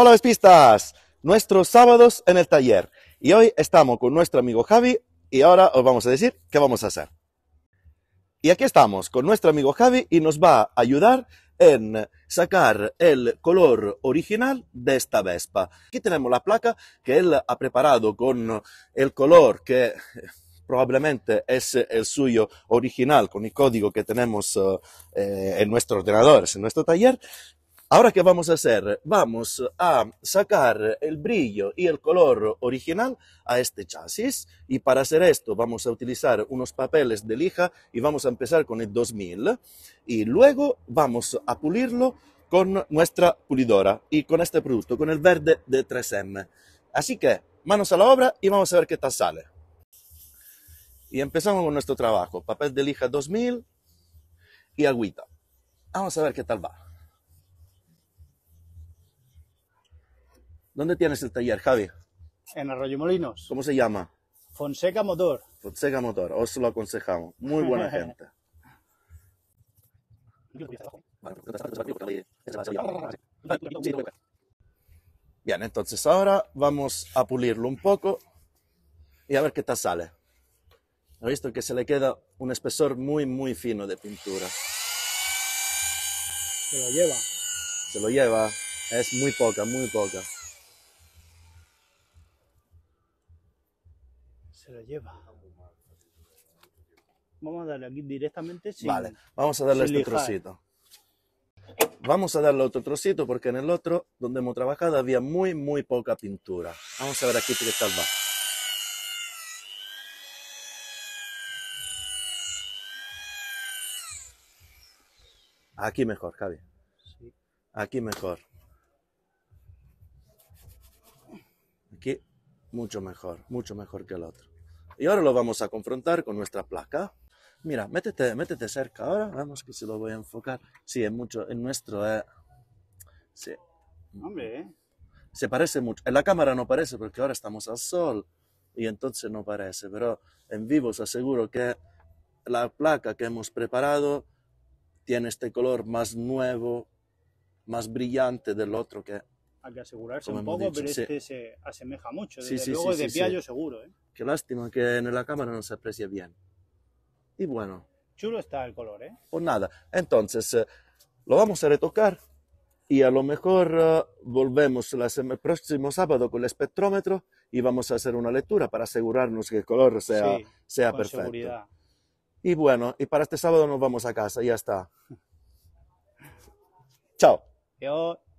Hola Vespistas! nuestros sábados en el taller. Y hoy estamos con nuestro amigo Javi y ahora os vamos a decir qué vamos a hacer. Y aquí estamos con nuestro amigo Javi y nos va a ayudar en sacar el color original de esta Vespa. Aquí tenemos la placa que él ha preparado con el color que probablemente es el suyo original con el código que tenemos eh, en nuestro ordenador, en nuestro taller. Ahora, ¿qué vamos a hacer? Vamos a sacar el brillo y el color original a este chasis y para hacer esto vamos a utilizar unos papeles de lija y vamos a empezar con el 2000 y luego vamos a pulirlo con nuestra pulidora y con este producto, con el verde de 3M. Así que, manos a la obra y vamos a ver qué tal sale. Y empezamos con nuestro trabajo, papel de lija 2000 y agüita. Vamos a ver qué tal va. ¿Dónde tienes el taller, Javi? En Arroyo Molinos. ¿Cómo se llama? Fonseca Motor. Fonseca Motor, os lo aconsejamos. Muy buena gente. Bien, entonces ahora vamos a pulirlo un poco y a ver qué tal sale. He visto que se le queda un espesor muy, muy fino de pintura. Se lo lleva. Se lo lleva. Es muy poca, muy poca. lleva. Vamos a darle aquí directamente sin, Vale, vamos a darle este trocito. Vamos a darle otro trocito porque en el otro, donde hemos trabajado, había muy, muy poca pintura. Vamos a ver aquí qué tal Aquí mejor, Javi. Aquí mejor. Aquí mucho mejor, mucho mejor que el otro. Y ahora lo vamos a confrontar con nuestra placa. Mira, métete, métete cerca ahora. Vamos que se lo voy a enfocar. Sí, es mucho. En nuestro. Eh, sí. Hombre. Se parece mucho. En la cámara no parece porque ahora estamos al sol y entonces no parece. Pero en vivo os aseguro que la placa que hemos preparado tiene este color más nuevo, más brillante del otro que hay que asegurarse un poco, pero este se asemeja mucho. luego, de seguro. ¿eh? Qué lástima que en la cámara no se aprecia bien. Y bueno. Chulo está el color, ¿eh? O pues nada. Entonces, eh, lo vamos a retocar y a lo mejor eh, volvemos el próximo sábado con el espectrómetro y vamos a hacer una lectura para asegurarnos que el color sea, sea perfecto. Y bueno, y para este sábado nos vamos a casa, ya está. Chao.